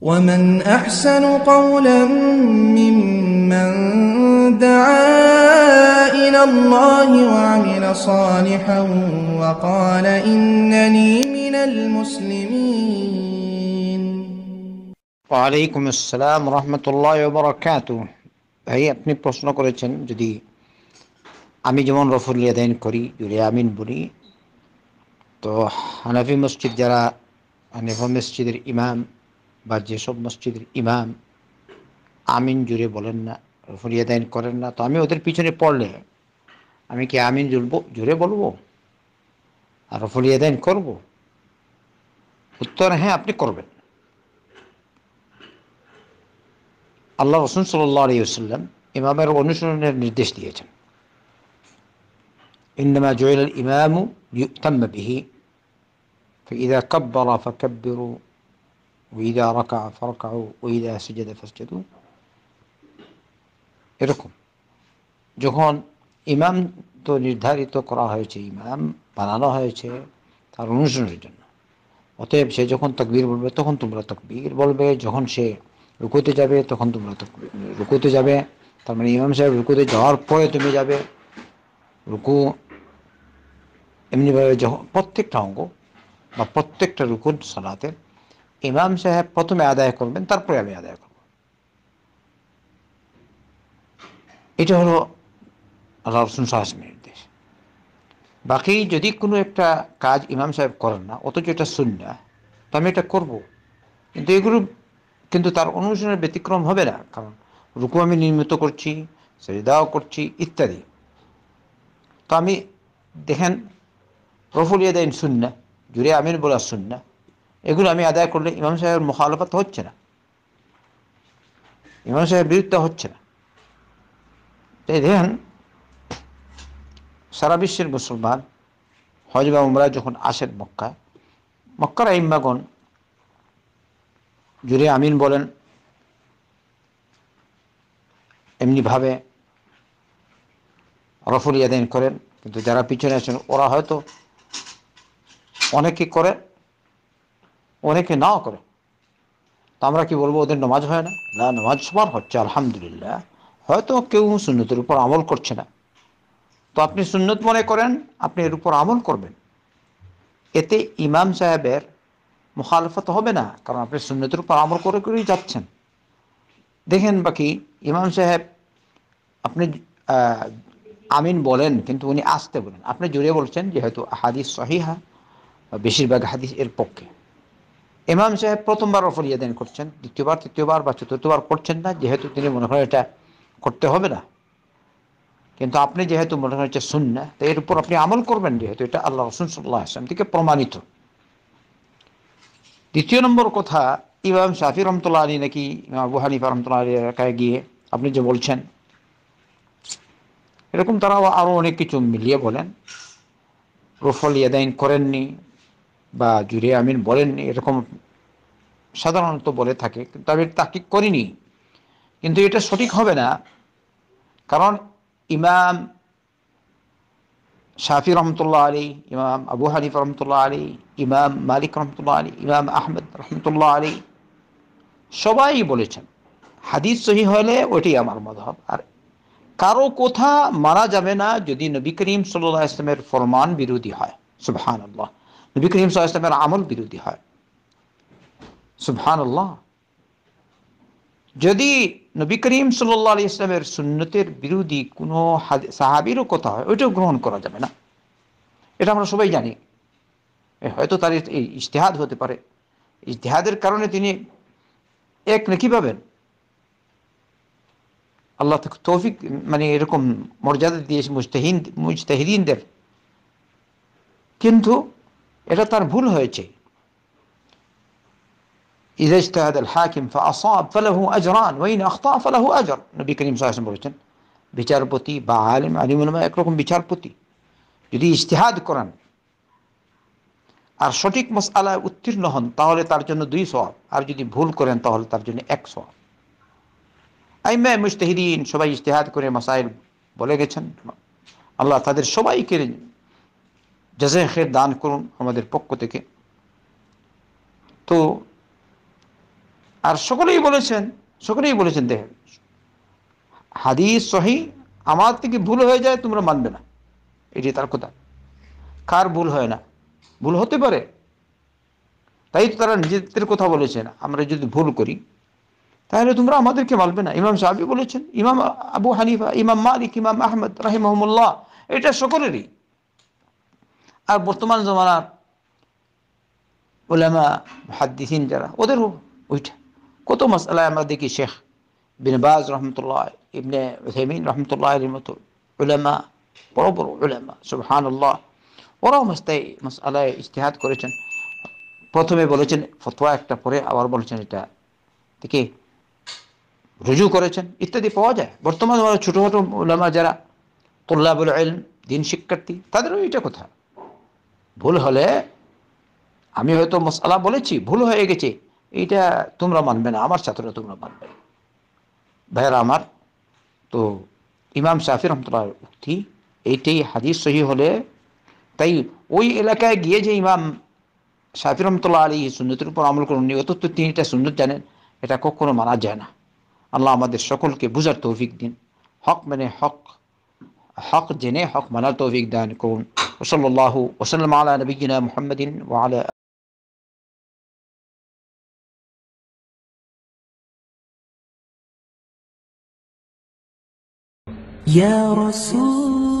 ومن أحسن قولا ممن دعا إلى الله وعمل صالحا وقال إنني من المسلمين وعليكم السلام ورحمة الله وبركاته ভাই আপনি প্রশ্ন করেছেন যদি আমি যেমন রফুল ইয়াদাইন করি জুলিয়া আমিন বলি তো হানাফি মসজিদ যারা হানিফা মসজিদের ইমাম বা যেসব মসজিদের ইমাম আমিন জুড়ে বলেন না ফরিয়াদাইন করেন না তো আমি ওদের পিছনে পড়লে আমি কি আমিন জুড়বো জুড়ে বলবো আর ফরিয়াদাইন করব উত্তর হ্যাঁ আপনি করবেন আল্লাহ রসুন সাল্লাহ আলিয়াল্লাম ইমামের অনুসরণের নির্দেশ দিয়েছেন إنما ইমামু الإمام ليؤتم ইদা فإذا كبر فكبروا وإذا ركع فاركعوا وإذا سجد فاسجدوا এরকম যখন ইমাম তো নির্ধারিত করা হয়েছে ইমাম বানানো হয়েছে তার অনুষ্ঠানের জন্য অতএব সে যখন তকবির বলবে তখন তোমরা তকবির বলবে যখন সে রুকুতে যাবে তখন তোমরা রুকুতে যাবে তার মানে ইমাম সাহেব রুকুতে যাওয়ার পরে তুমি যাবে রুকু এমনিভাবে যখন প্রত্যেকটা অঙ্গ বা প্রত্যেকটা রুকুন সালাতের ইমাম সাহেব প্রথমে আদায় করবেন তারপরে আমি আদায় করব এটা হলো আল্লাহ সাহস নির্দেশ বাকি যদি কোনো একটা কাজ ইমাম সাহেব করেন না অথচ এটা শুন না তো আমি এটা করব কিন্তু এগুলো কিন্তু তার অনুশীলনের ব্যতিক্রম হবে না কারণ রুকু আমি নির্মিত করছি সেদাও করছি ইত্যাদি তো আমি দেখেন দেন শুন না জুড়ে আমিন বলা শুন না এগুলো আমি আদায় করলে ইমাম সাহেবের মহালফাত হচ্ছে না ইমাম সাহেবের বিরুদ্ধে হচ্ছে না তাই দেখেন সারা বিশ্বের মুসলমান হজবা উমরা যখন আসেন মক্কায় মক্কার ইম্বাগণ জুড়ে আমিন বলেন এমনিভাবে রফুল ইয়াদিন করেন কিন্তু যারা পিছনে আছেন ওরা হয়তো অনেকে করে অনেকে নাও করে তো আমরা কি বলবো ওদের নমাজ হয় না না নমাজ সবার হচ্ছে আলহামদুলিল্লাহ হয়তো কেউ সুন্নতের উপর আমল করছে না তো আপনি সুন্নত মনে করেন আপনি এর উপর আমল করবেন এতে ইমাম সাহেবের মুখালফত হবে না কারণ আপনি সুন্নতের উপর আমল করে করেই যাচ্ছেন দেখেন বাকি ইমাম সাহেব আপনি আমিন বলেন কিন্তু উনি আসতে বলেন আপনি জুড়ে বলছেন যেহেতু হাদিস সহিহা বেশিরভাগ হাদিস এর পক্ষে ইমাম সাহেব প্রথমবারও ফরিয়াদান করছেন দ্বিতীয়বার তৃতীয়বার বা চতুর্থবার করছেন না যেহেতু তিনি মনে করেন এটা করতে হবে না কিন্তু আপনি যেহেতু মনে করেন এটা না তো এর উপর আপনি আমল করবেন যেহেতু এটা আল্লাহ রসুন সাল্লাহ আসলাম থেকে প্রমাণিত দ্বিতীয় নম্বর কথা ইমাম শাফি রহমতুল্লাহ আলী নাকি আবু হানিফা রহমতুল্লাহ আলী এলাকায় গিয়ে আপনি যে বলছেন এরকম তারাও আরও অনেক কিছু মিলিয়ে বলেন রুফল ইয়াদাইন করেননি বা জুরে আমিন বলেন এরকম সাধারণত বলে থাকে কিন্তু আমি তাকিক করিনি কিন্তু এটা সঠিক হবে না কারণ ইমাম শাফি রহমতুল্লাহ আলী ইমাম আবু হানিফ রহমতুল্লাহ আলী ইমাম মালিক রহমতুল্লাহ আলী ইমাম আহমেদ রহমতুল্লাহ আলী সবাই বলেছেন হাদিস সহি হলে ওইটি আমার মধব আর কারো কোথা মারা যাবে না যদি নবী করিম সাল্লাহ ইসলামের ফরমান বিরোধী হয় সুবাহ আল্লাহ নবী করিম ইসলামের আমল বিরোধী হয় সুবহান আল্লাহ যদি নবী করিম সাল্লাহ আলি ইসলামের সুন্নতের বিরোধী কোনো সাহাবিরও কথা হয় ওইটাও গ্রহণ করা যাবে না এটা আমরা সবাই জানি হয়তো তার এই ইশতেহাদ হতে পারে ইশতেহাদের কারণে তিনি এক নাকি পাবেন আল্লাহ তৌফিক মানে এরকম মর্যাদা দিয়েছে মুজতাহিন মুজতাহিদিনদের কিন্তু এটা তার ভুল হয়েছে বলেছেন বিচারপতি বা আলিম আলিম একরকম বিচারপতি যদি ইশতেহাদ করেন আর সঠিক মশালায় উত্তীর্ণ হন তাহলে তার জন্য দুই সব আর যদি ভুল করেন তাহলে তার জন্য এক সব আইমা মুস্তাহিদিন সবাই ইস্তেহাদ করে মশাইল বলে গেছেন আল্লাহ তাদের সবাইকে জাজায় খের দান করুন আমাদের পক্ষ থেকে তো আর সকলেই বলেছেন সকলেই বলেছেন দেখেন হাদিস সহি আমার থেকে ভুল হয়ে যায় তোমরা মানবে না এটি তার কথা কার ভুল হয় না ভুল হতে পারে তাই তো তারা নিজেদের কথা বলেছেন আমরা যদি ভুল করি তাহলে তোমরা আমাদেরকে মানবে না ইমাম সাহাবি বলেছেন ইমাম আবু হানিফা ইমাম মালিক ইমাম আহমদ রাহিমহমুল্লাহ এটা সকলেরই আর বর্তমান জমানার ওলামা হাদ্দিসিন যারা ওদের ওইটা কত মশালায় আমরা দেখি শেখ বিনবাজ রহমতুল্লাহ ইবনে হেমিন রহমতুল্লাহ মতো ওলামা বড় বড় ওলামা সুবহান ওরাও মস্তাই মশালায় ইশতেহাদ করেছেন প্রথমে বলেছেন ফতোয়া একটা পরে আবার বলেছেন এটা দেখি রুজু করেছেন ইত্যাদি পাওয়া যায় বর্তমান ছোটো ছোটো ওলামা যারা তোল্লাবুল এলম দিন শিক্ষার্থী তাদেরও এটা কথা ভুল হলে আমি হয়তো মশালা বলেছি ভুল হয়ে গেছে এইটা তোমরা মানবে না আমার ছাত্ররা তোমরা মানবে ভাইরা আমার তো ইমাম সাফির রহমতুল্লাহ উক্তি এইটাই হাদিস সহি হলে তাই ওই এলাকায় গিয়ে যে ইমাম শাফি রহমতুল্লাহ আলী সুন্নতির উপর আমল করুন অথচ তিনি এটা সুন্নত জানেন এটা কখনো মানা যায় না আল্লাহ আমাদের সকলকে বুঝার তৌফিক দিন হক মানে হক حق جنيه حق منال توفيق دانكون وصلى الله وسلم على نبينا محمد وعلى يا رسول